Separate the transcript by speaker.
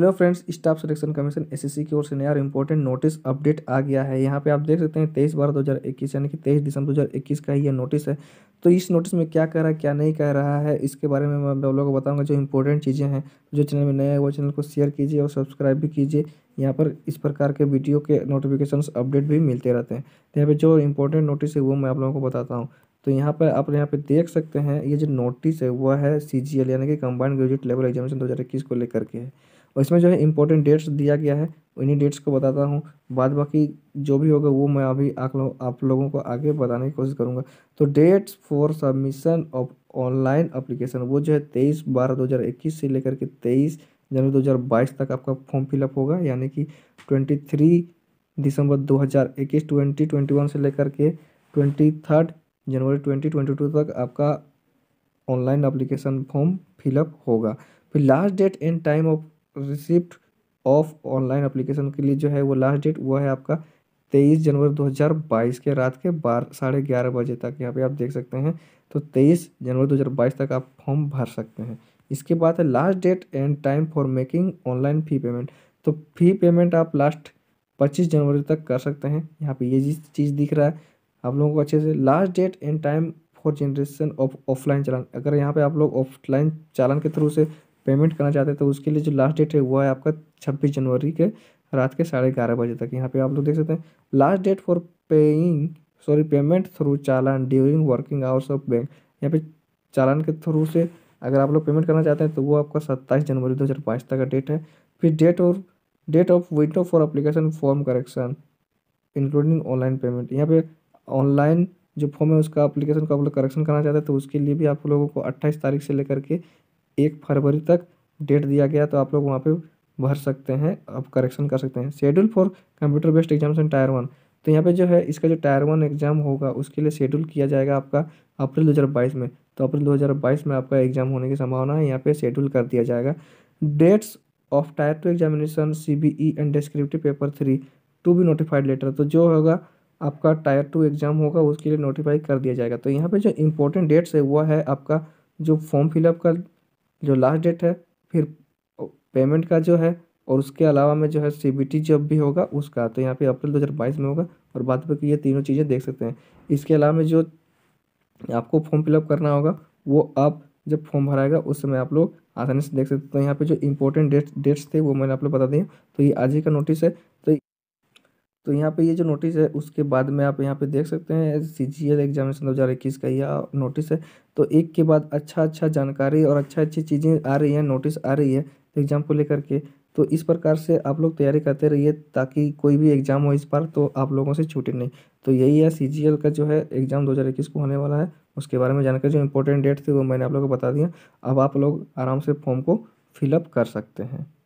Speaker 1: hello friends staff selection commission SSC की ओर से नया इंपॉर्टेंट नोटिस अपडेट आ गया है यहाँ पे आप देख सकते हैं तेईस बारह इक्कीस यानी कि तेईस दिसंबर दो हज़ार इक्कीस का ये नोटिस है तो इस नोटिस में क्या कह रहा है क्या नहीं कह रहा है इसके बारे में मैं आप लोगों को बताऊँगा जो इंपॉर्टेंट चीज़ें हैं जो चैनल में नया है वो चैनल को शेयर कीजिए और सब्सक्राइब भी कीजिए यहाँ पर इस प्रकार के वीडियो के नोटिफिकेशन अपडेट भी मिलते रहते हैं तो यहाँ पर जो इंपॉर्टेंट नोटिस है वो मैं आप लोगों को बताता हूँ तो यहाँ पर आप यहाँ पे देख सकते हैं ये जो नोटिस है वह है सी यानी कि कंबाइंड ग्रेजुएट लेवल एग्जामिनेशन दो को लेकर के है और इसमें जो है इंपॉर्टेंट डेट्स दिया गया है इन्हीं डेट्स को बताता हूँ बाद बाकी जो भी होगा वो मैं अभी आप लोग आप लोगों को आगे बताने की कोशिश करूँगा तो dates for submission of online application वो जो है तेईस बारह दो हज़ार इक्कीस से लेकर के तेईस जनवरी दो हज़ार बाईस तक आपका फॉर्म फिलअप होगा यानी कि ट्वेंटी थ्री दिसंबर दो हज़ार इक्कीस ट्वेंटी ट्वेंटी वन से लेकर के ट्वेंटी थर्ड जनवरी ट्वेंटी ट्वेंटी टू तक आपका ऑनलाइन अप्लीकेशन फॉर्म फिलअप होगा फिर last date and time of receipt of online application के लिए जो है वो लास्ट डेट वो है आपका तेईस जनवरी दो हज़ार बाईस के रात के बारह साढ़े ग्यारह बजे तक यहाँ पे आप देख सकते हैं तो तेईस जनवरी दो हज़ार बाईस तक आप फॉर्म भर सकते हैं इसके बाद है last date and time for making online fee payment तो फ़ी पेमेंट आप लास्ट पच्चीस जनवरी तक कर सकते हैं यहाँ पे ये जिस चीज़ दिख रहा है आप लोगों को अच्छे से last date and time for generation of offline challan अगर यहाँ पे आप लोग ऑफलाइन चालान के थ्रू से पेमेंट करना चाहते हैं तो उसके लिए जो लास्ट डेट है वो है आपका छब्बीस जनवरी के रात के साढ़े ग्यारह बजे तक यहाँ पे आप लोग देख सकते हैं last date for paying sorry payment through challan during working hours of bank यहाँ पे चालान के थ्रू से अगर आप लोग पेमेंट करना चाहते हैं तो वो आपका सत्ताईस जनवरी दो हज़ार बाईस तक का डेट है फिर डेट और date of window for application form correction including online payment यहाँ पे ऑनलाइन जो फॉर्म है उसका अप्लीकेशन का आप लोग करेक्शन करना चाहते हैं तो उसके लिए भी आप लोगों को अट्ठाईस तारीख से लेकर के एक फरवरी तक डेट दिया गया तो आप लोग वहाँ पर भर सकते हैं अब करेक्शन कर सकते हैं schedule for computer based examination tier one तो यहाँ पे जो है इसका जो टायर वन एग्ज़ाम होगा उसके लिए शेड्यूल किया जाएगा आपका अप्रैल 2022 में तो अप्रैल 2022 में आपका एग्ज़ाम होने की संभावना है यहाँ पे शेड्यूल कर दिया जाएगा dates of tier two examination C B E and descriptive paper three to be notified later तो जो होगा आपका टायर टू एग्ज़ाम होगा उसके लिए नोटिफाई कर दिया जाएगा तो यहाँ पर जो इंपॉर्टेंट डेट्स है वह है आपका जो फॉर्म फिलअप का जो लास्ट डेट है फिर पेमेंट का जो है और उसके अलावा में जो है सी जब भी होगा उसका तो यहाँ पे अप्रैल 2022 में होगा और बाद में ये तीनों चीज़ें देख सकते हैं इसके अलावा में जो आपको फॉर्म फिलअप करना होगा वो आप जब फॉर्म भराएगा उस समय आप लोग आसानी से देख सकते हैं तो यहाँ पे जो इंपॉर्टेंट डेट्स डेट्स थे वो मैंने आप लोग बता दिए तो ये आज ही का नोटिस है तो तो यहाँ पे ये जो नोटिस है उसके बाद में आप यहाँ पे देख सकते हैं सी जी एल एग्जामिनेशन दो हज़ार इक्कीस का यह नोटिस है तो एक के बाद अच्छा अच्छा जानकारी और अच्छा अच्छी चीज़ें आ रही हैं नोटिस आ रही है एग्ज़ाम को लेकर के तो इस प्रकार से आप लोग तैयारी करते रहिए ताकि कोई भी एग्ज़ाम हो इस बार तो आप लोगों से छूटे नहीं तो यही है सी जी एल का जो है एग्ज़ाम दो हज़ार इक्कीस को होने वाला है उसके बारे में जानकारी जो इम्पोर्टेंट डेट थी वो मैंने आप लोगों को बता दिया अब आप लोग आराम से फॉर्म को फिलअप कर सकते हैं